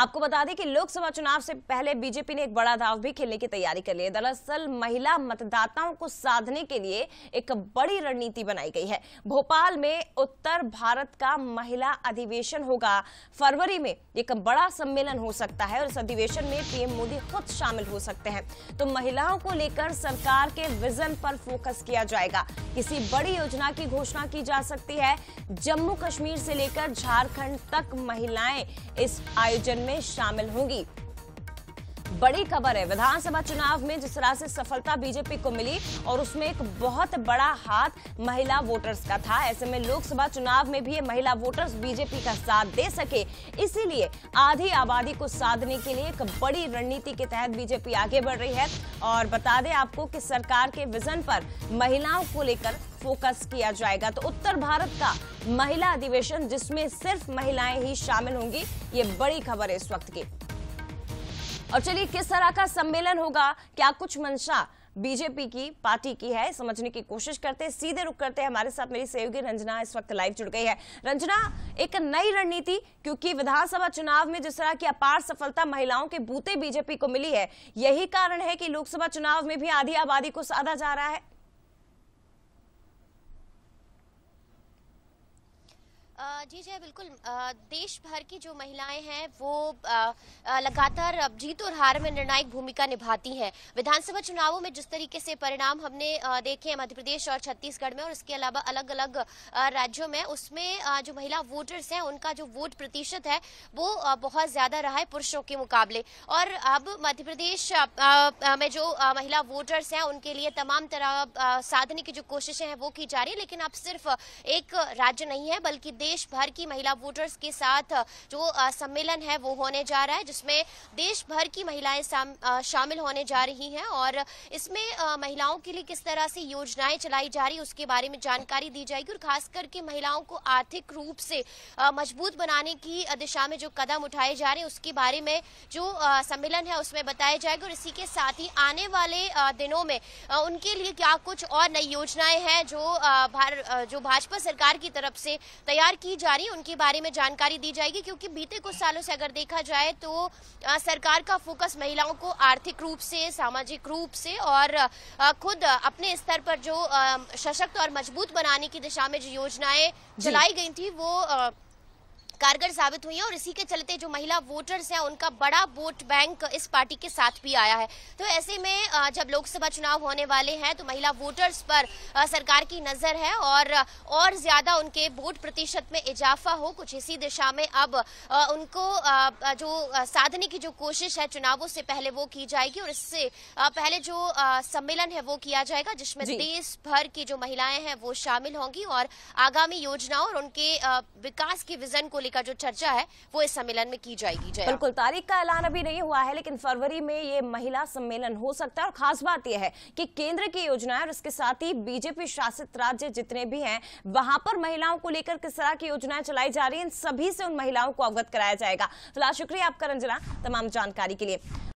आपको बता दें कि लोकसभा चुनाव से पहले बीजेपी ने एक बड़ा दाव भी खेलने की तैयारी कर ली है दरअसल महिला मतदाताओं को साधने के लिए एक बड़ी रणनीति बनाई गई है भोपाल में उत्तर भारत का महिला अधिवेशन होगा फरवरी में एक बड़ा सम्मेलन हो सकता है और इस अधिवेशन में पीएम मोदी खुद शामिल हो सकते हैं तो महिलाओं को लेकर सरकार के विजन पर फोकस किया जाएगा किसी बड़ी योजना की घोषणा की जा सकती है जम्मू कश्मीर से लेकर झारखंड तक महिलाएं इस आयोजन में शामिल होंगी बड़ी खबर है विधानसभा चुनाव में जिस तरह से सफलता बीजेपी को मिली और उसमें एक बहुत बड़ा हाथ महिला वोटर्स का था ऐसे में लोकसभा चुनाव में भी ये महिला वोटर्स बीजेपी का साथ दे सके इसीलिए आधी आबादी को साधने के लिए एक बड़ी रणनीति के तहत बीजेपी आगे बढ़ रही है और बता दें आपको कि सरकार के विजन पर महिलाओं को लेकर फोकस किया जाएगा तो उत्तर भारत का महिला अधिवेशन जिसमें सिर्फ महिलाएं ही शामिल होंगी ये बड़ी खबर है इस वक्त की और चलिए किस तरह का सम्मेलन होगा क्या कुछ मंशा बीजेपी की पार्टी की है समझने की कोशिश करते हैं सीधे रुक करते हैं हमारे साथ मेरी सहयोगी रंजना इस वक्त लाइव जुड़ गई है रंजना एक नई रणनीति क्योंकि विधानसभा चुनाव में जिस तरह की अपार सफलता महिलाओं के बूते बीजेपी को मिली है यही कारण है कि लोकसभा चुनाव में भी आधी आबादी को साधा जा रहा है जी जय बिल्कुल देश भर की जो महिलाएं हैं वो लगातार जीत और हार में निर्णायक भूमिका निभाती हैं विधानसभा चुनावों में जिस तरीके से परिणाम हमने देखे हैं मध्य प्रदेश और छत्तीसगढ़ में और इसके अलावा अलग अलग राज्यों में उसमें जो महिला वोटर्स हैं उनका जो वोट प्रतिशत है वो बहुत ज्यादा रहा है पुरुषों के मुकाबले और अब मध्य प्रदेश में जो महिला वोटर्स हैं उनके लिए तमाम तरह साधने की जो कोशिशें हैं वो की जा रही है लेकिन अब सिर्फ एक राज्य नहीं है बल्कि देश देश भर की महिला वोटर्स के साथ जो सम्मेलन है वो होने जा रहा है जिसमें देश भर की महिलाएं शामिल होने जा रही हैं और इसमें महिलाओं के लिए किस तरह से योजनाएं चलाई जा रही उसके बारे में जानकारी दी जाएगी और खास करके महिलाओं को आर्थिक रूप से मजबूत बनाने की दिशा में जो कदम उठाए जा रहे हैं उसके बारे में जो सम्मेलन है उसमें बताया जाएगा और इसी के साथ ही आने वाले दिनों में उनके लिए क्या कुछ और नई योजनाएं हैं जो भार, जो भाजपा सरकार की तरफ से तैयार की जा रही उनके बारे में जानकारी दी जाएगी क्योंकि बीते कुछ सालों से अगर देखा जाए तो सरकार का फोकस महिलाओं को आर्थिक रूप से सामाजिक रूप से और खुद अपने स्तर पर जो सशक्त और मजबूत बनाने की दिशा में जो योजनाएं चलाई गई थी वो कारगर साबित हुई है और इसी के चलते जो महिला वोटर्स हैं उनका बड़ा वोट बैंक इस पार्टी के साथ भी आया है तो ऐसे में जब लोकसभा चुनाव होने वाले हैं तो महिला वोटर्स पर सरकार की नजर है और और ज्यादा उनके वोट प्रतिशत में इजाफा हो कुछ इसी दिशा में अब उनको जो साधने की जो कोशिश है चुनावों से पहले वो की जाएगी और इससे पहले जो सम्मेलन है वो किया जाएगा जिसमें देश भर की जो महिलाएं हैं वो शामिल होंगी और आगामी योजनाओं और उनके विकास के विजन को लेकर का जो चर्चा है वो इस सम्मेलन में की जाएगी जाए बिल्कुल तारीख का ऐलान अभी नहीं हुआ है लेकिन फरवरी में ये महिला सम्मेलन हो सकता है और खास बात यह है कि केंद्र की योजनाएं और इसके साथ ही बीजेपी शासित राज्य जितने भी हैं वहां पर महिलाओं को लेकर किस तरह की योजनाएं चलाई जा रही है इन सभी से उन महिलाओं को अवगत कराया जाएगा फिलहाल शुक्रिया आपका रंजना तमाम जानकारी के लिए